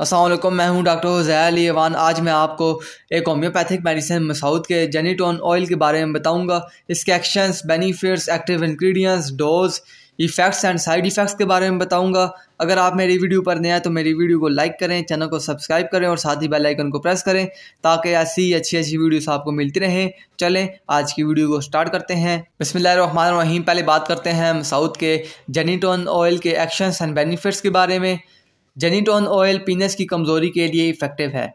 असलम मैं हूं doctor Ali Evan आज मैं आपको एक होम्योपैथिक मेडिसिन मसाउद के जेनीटोन ऑयल के बारे में बताऊंगा इसके actions benefits active ingredients dose effects and side effects के बारे में बताऊंगा अगर आप मेरी वीडियो पर नया तो मेरी वीडियो को लाइक करें चैनल को सब्सक्राइब करें और साथ ही बेलाइकन को प्रेस करें ताकि ऐसी अच्छी अच्छी वीडियोस आपको मिलती रहें चलें आज की वीडियो को स्टार्ट करते हैं बसमिल्लर पहले बात करते हैं मसाउद के जेनीटोन ऑयल के एक्शंस एंड बेनिफिट्स के बारे में जेनीटोन ऑयल पीनस की कमज़ोरी के लिए इफ़ेक्टिव है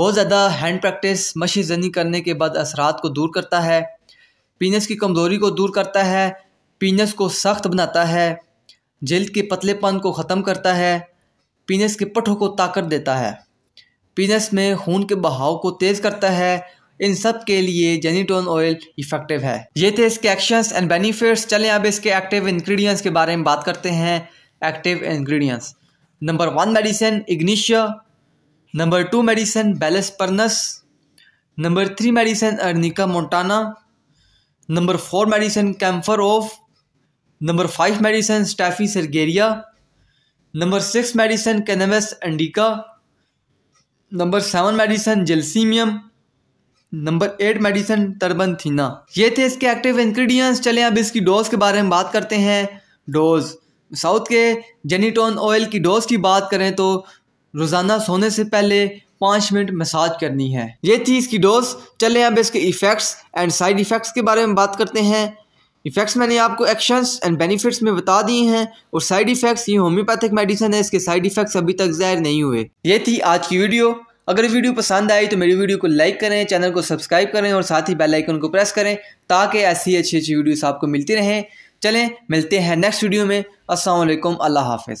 बहुत ज़्यादा हैंड प्रैक्टिस मशी जनी करने के बाद असरात को दूर करता है पीनस की कमज़ोरी को दूर करता है पीनस को सख्त बनाता है जल्द के पतलेपन को ख़त्म करता है पीनस के पठों को ताकत देता है पीनस में खून के बहाव को तेज़ करता है इन सब के लिए जेनीटोन ऑयल इफ़ेक्टिव है ये थे इसके एक्शंस एंड बेनिफिट्स चलें अब इसके एक्टिव इंग्रेडिएंट्स के बारे में बात करते हैं active ingredients number one medicine ignatia number two medicine bellis perennis number three medicine arnica montana number four medicine camphora number five medicine staphysagria number six medicine cannabis indica number seven medicine gelsemium number eight medicine terebinthina ये थे इसके active ingredients चले अब इसकी dose के बारे में बात करते हैं डोज़ साउथ के जेनीटोन ऑयल की डोज की बात करें तो रोज़ाना सोने से पहले पाँच मिनट मसाज करनी है ये थी इसकी डोज चले अब इसके इफ़ेक्ट्स एंड साइड इफ़ेक्ट्स के बारे में बात करते हैं इफ़ेक्ट्स मैंने आपको एक्शंस एंड बेनिफिट्स में बता दिए हैं और साइड इफ़ेक्ट्स ये होम्योपैथिक मेडिसिन है इसके साइड इफ़ेक्ट्स अभी तक ज़ाहिर नहीं हुए ये थी आज की वीडियो अगर वीडियो पसंद आई तो मेरी वीडियो को लाइक करें चैनल को सब्सक्राइब करें और साथ ही बेल आइकन को प्रेस करें ताकि ऐसी अच्छी अच्छी वीडियोस आपको मिलती रहें चलें मिलते हैं नेक्स्ट वीडियो में वालेकुम अल्लाह हाफिज़